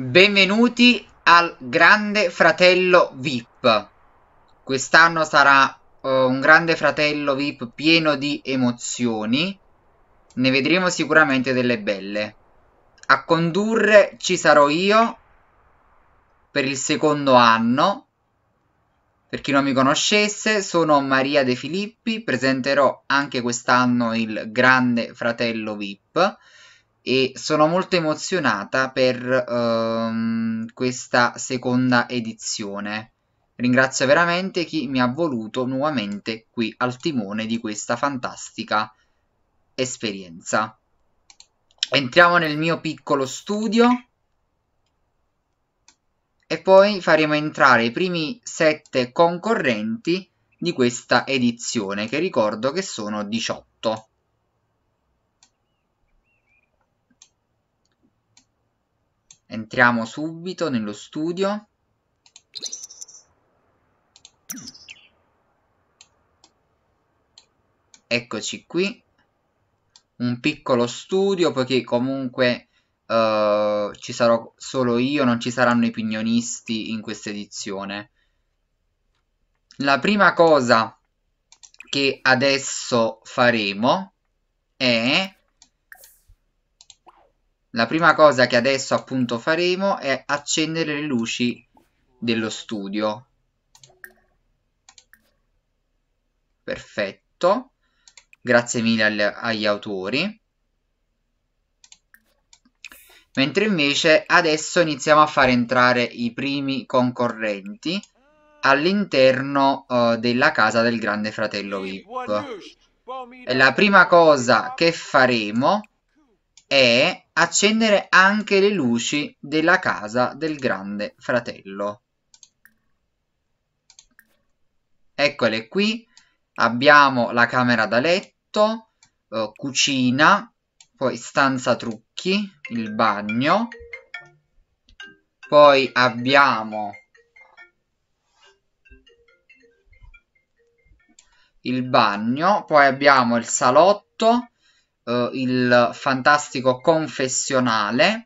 Benvenuti al Grande Fratello VIP. Quest'anno sarà uh, un Grande Fratello VIP pieno di emozioni. Ne vedremo sicuramente delle belle. A condurre ci sarò io per il secondo anno. Per chi non mi conoscesse, sono Maria De Filippi, presenterò anche quest'anno il Grande Fratello VIP e sono molto emozionata per ehm, questa seconda edizione. Ringrazio veramente chi mi ha voluto nuovamente qui al timone di questa fantastica esperienza. Entriamo nel mio piccolo studio e poi faremo entrare i primi sette concorrenti di questa edizione che ricordo che sono 18. Entriamo subito nello studio. Eccoci qui. Un piccolo studio poiché comunque uh, ci sarò solo io, non ci saranno i pignonisti in questa edizione. La prima cosa che adesso faremo è la prima cosa che adesso appunto faremo è accendere le luci dello studio. Perfetto. Grazie mille agli, agli autori. Mentre invece adesso iniziamo a far entrare i primi concorrenti all'interno uh, della casa del grande fratello VIP. E la prima cosa che faremo e accendere anche le luci della casa del grande fratello. Eccole qui, abbiamo la camera da letto, eh, cucina, poi stanza trucchi, il bagno, poi abbiamo il bagno, poi abbiamo il salotto, eh, il fantastico confessionale.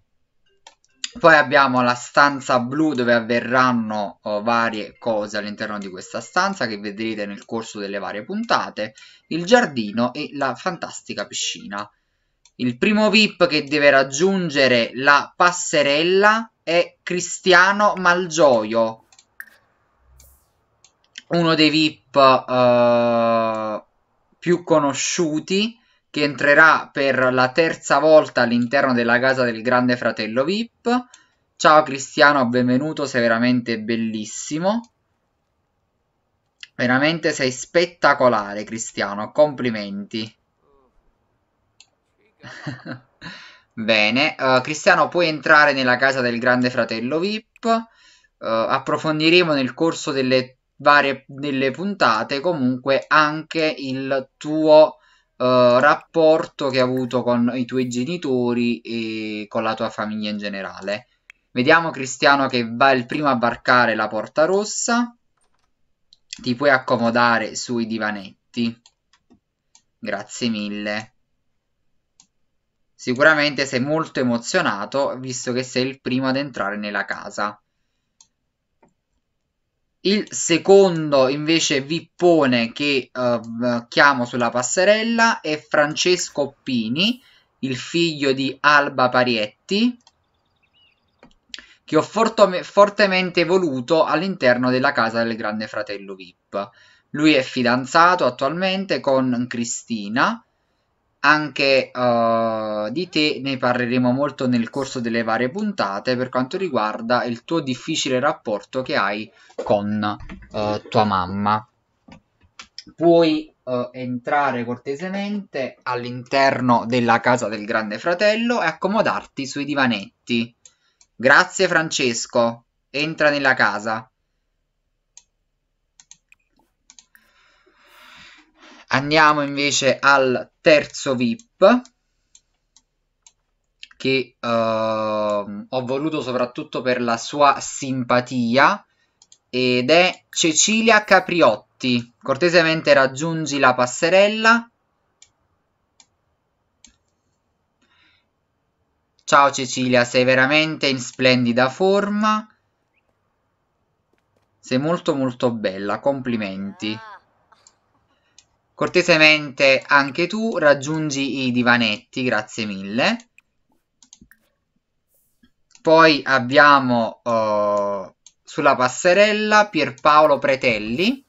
Poi abbiamo la stanza blu dove avverranno oh, varie cose all'interno di questa stanza che vedrete nel corso delle varie puntate, il giardino e la fantastica piscina. Il primo VIP che deve raggiungere la passerella è Cristiano Malgioio, uno dei VIP eh, più conosciuti che entrerà per la terza volta all'interno della casa del grande fratello VIP. Ciao Cristiano, benvenuto, sei veramente bellissimo. Veramente sei spettacolare Cristiano, complimenti. Bene, uh, Cristiano puoi entrare nella casa del grande fratello VIP, uh, eh, approfondiremo nel corso delle varie delle puntate comunque anche il tuo eh, rapporto che hai avuto con i tuoi genitori e con la tua famiglia in generale. Vediamo Cristiano che va il primo a varcare la porta rossa. Ti puoi accomodare sui divanetti. Grazie mille. Sicuramente sei molto emozionato visto che sei il primo ad entrare nella casa. Il secondo invece Vippone che eh, chiamo sulla passerella è Francesco Pini, il figlio di Alba Parietti, che ho fortemente voluto all'interno della casa del grande fratello Vip. Lui è fidanzato attualmente con Cristina, anche uh, di te ne parleremo molto nel corso delle varie puntate per quanto riguarda il tuo difficile rapporto che hai con uh, tua mamma. Puoi uh, entrare cortesemente all'interno della casa del grande fratello e accomodarti sui divanetti. Grazie Francesco, entra nella casa. Andiamo invece al terzo VIP che uh, ho voluto soprattutto per la sua simpatia ed è Cecilia Capriotti. Cortesemente raggiungi la passerella. Ciao Cecilia, sei veramente in splendida forma. Sei molto molto bella, complimenti. Cortesemente anche tu raggiungi i divanetti, grazie mille. Poi abbiamo uh, sulla passerella Pierpaolo Pretelli,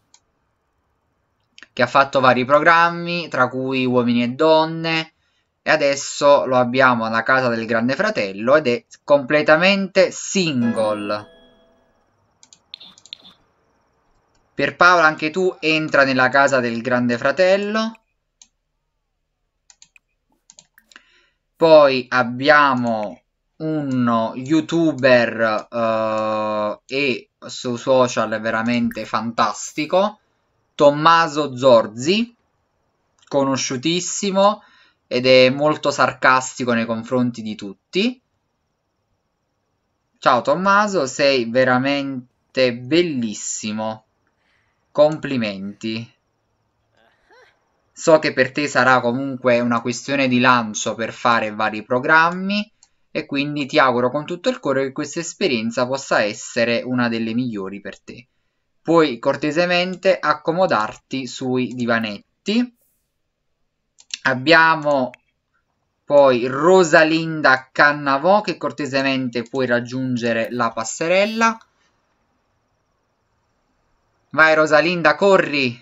che ha fatto vari programmi, tra cui Uomini e Donne, e adesso lo abbiamo alla casa del Grande Fratello ed è completamente single. Per Paola anche tu entra nella casa del grande fratello. Poi abbiamo un youtuber uh, e su social veramente fantastico, Tommaso Zorzi, conosciutissimo ed è molto sarcastico nei confronti di tutti. Ciao Tommaso, sei veramente bellissimo. Complimenti. So che per te sarà comunque una questione di lancio per fare vari programmi e quindi ti auguro con tutto il cuore che questa esperienza possa essere una delle migliori per te. Puoi cortesemente accomodarti sui divanetti. Abbiamo poi Rosalinda Cannavò che cortesemente puoi raggiungere la passerella. Vai Rosalinda, corri!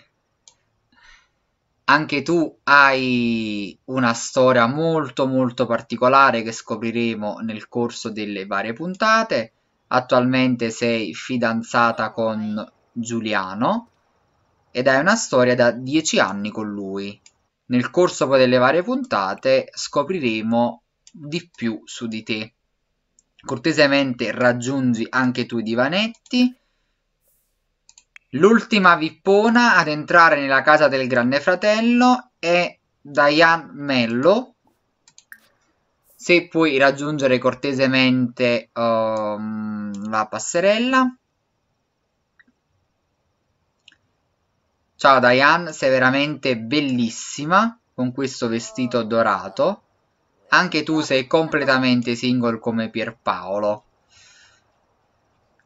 Anche tu hai una storia molto molto particolare che scopriremo nel corso delle varie puntate. Attualmente sei fidanzata con Giuliano ed hai una storia da dieci anni con lui. Nel corso poi delle varie puntate scopriremo di più su di te. Cortesemente raggiungi anche tu i divanetti L'ultima vippona ad entrare nella casa del Grande Fratello è Diane Mello. Se puoi raggiungere cortesemente um, la passerella. Ciao Diane, sei veramente bellissima con questo vestito dorato. Anche tu sei completamente single come Pierpaolo.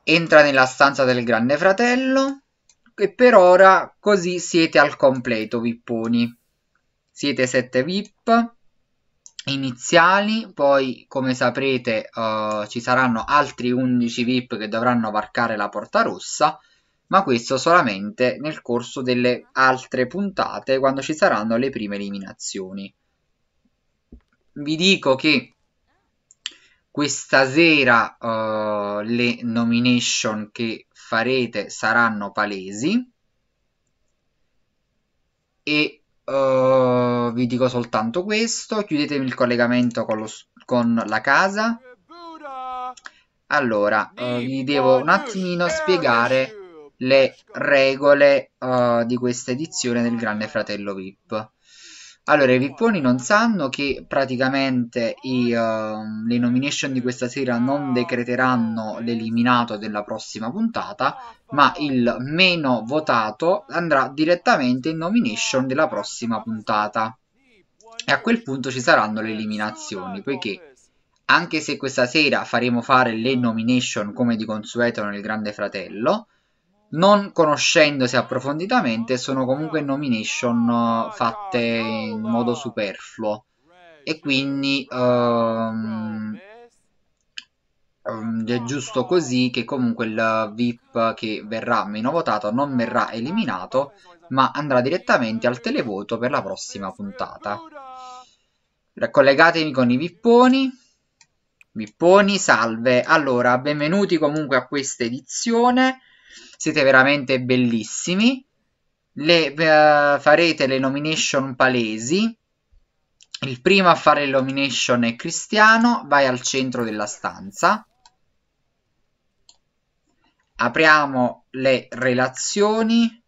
Entra nella stanza del Grande Fratello e per ora così siete al completo vipponi siete 7 vip iniziali poi come saprete uh, ci saranno altri 11 vip che dovranno varcare la porta rossa ma questo solamente nel corso delle altre puntate quando ci saranno le prime eliminazioni vi dico che questa sera uh, le nomination che farete saranno palesi e uh, vi dico soltanto questo chiudetemi il collegamento con, lo, con la casa allora uh, vi devo un attimino spiegare le regole uh, di questa edizione del grande fratello VIP allora, i pipponi non sanno che praticamente i, uh, le nomination di questa sera non decreteranno l'eliminato della prossima puntata, ma il meno votato andrà direttamente in nomination della prossima puntata. E a quel punto ci saranno le eliminazioni, poiché anche se questa sera faremo fare le nomination come di consueto nel Grande Fratello, non conoscendosi approfonditamente sono comunque nomination uh, fatte in modo superfluo e quindi um, um, è giusto così che comunque il VIP che verrà meno votato non verrà eliminato ma andrà direttamente al televoto per la prossima puntata collegatemi con i vipponi vipponi salve allora benvenuti comunque a questa edizione siete veramente bellissimi. Le, uh, farete le nomination palesi. Il primo a fare le nomination è Cristiano. Vai al centro della stanza. Apriamo le relazioni.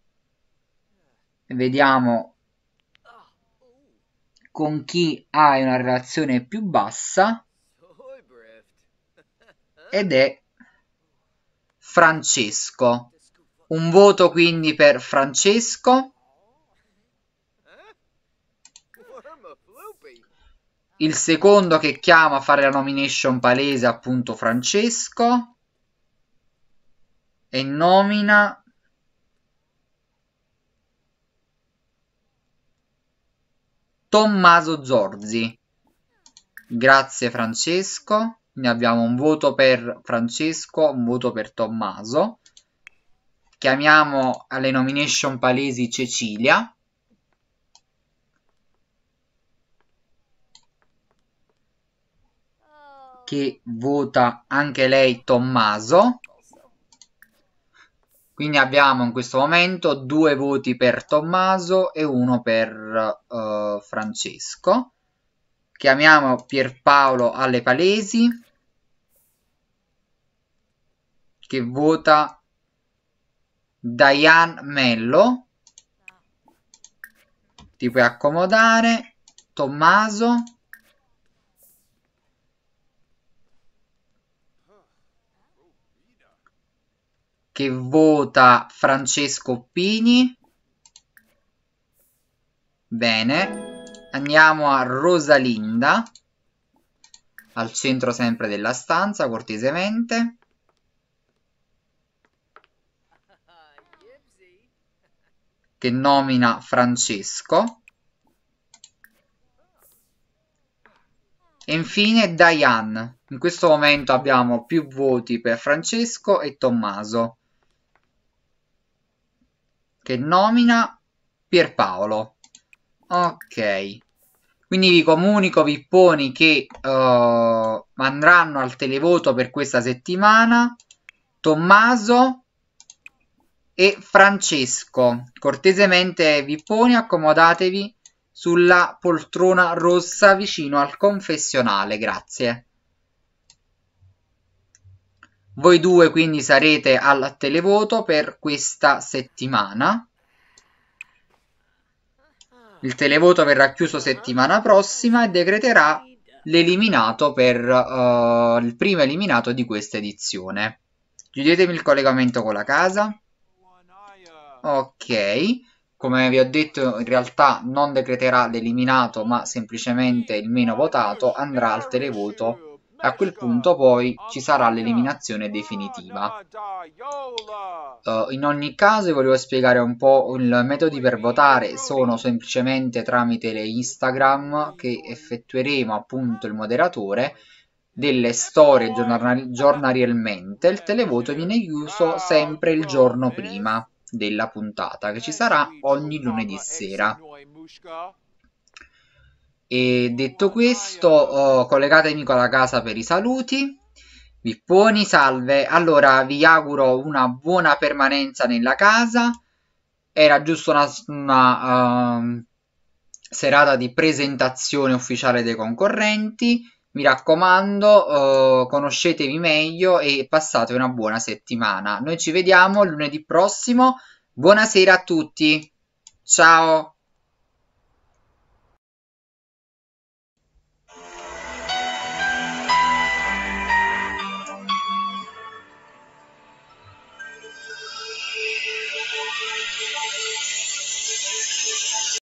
Vediamo con chi hai una relazione più bassa ed è Francesco. Un voto quindi per Francesco. Il secondo che chiama a fare la nomination palese appunto Francesco. E nomina Tommaso Zorzi. Grazie Francesco. Quindi abbiamo un voto per Francesco, un voto per Tommaso. Chiamiamo alle nomination palesi Cecilia. Che vota anche lei Tommaso. Quindi abbiamo in questo momento due voti per Tommaso e uno per uh, Francesco. Chiamiamo Pierpaolo alle palesi che vota Diane Mello ti puoi accomodare Tommaso che vota Francesco Pini bene andiamo a Rosalinda al centro sempre della stanza cortesemente che nomina Francesco e infine Diane. In questo momento abbiamo più voti per Francesco e Tommaso che nomina Pierpaolo. Ok. Quindi vi comunico Pipponi che uh, andranno al televoto per questa settimana. Tommaso e Francesco. Cortesemente vi poni, accomodatevi sulla poltrona rossa vicino al confessionale, grazie. Voi due quindi sarete al televoto per questa settimana. Il televoto verrà chiuso settimana prossima e decreterà l'eliminato per uh, il primo eliminato di questa edizione. Chiudetemi il collegamento con la casa ok come vi ho detto in realtà non decreterà l'eliminato ma semplicemente il meno votato andrà al televoto E a quel punto poi ci sarà l'eliminazione definitiva uh, in ogni caso volevo spiegare un po' i metodi per votare sono semplicemente tramite le Instagram che effettueremo appunto il moderatore delle storie giornal giornalieriamente il televoto viene chiuso sempre il giorno prima della puntata che ci eh sarà ogni eh, lunedì sera. E detto questo, oh, collegatemi con la casa per i saluti. Vipponi, salve. Allora, vi auguro una buona permanenza nella casa. Era giusto una, una uh, serata di presentazione ufficiale dei concorrenti. Mi raccomando, eh, conoscetevi meglio e passate una buona settimana. Noi ci vediamo lunedì prossimo. Buonasera a tutti. Ciao.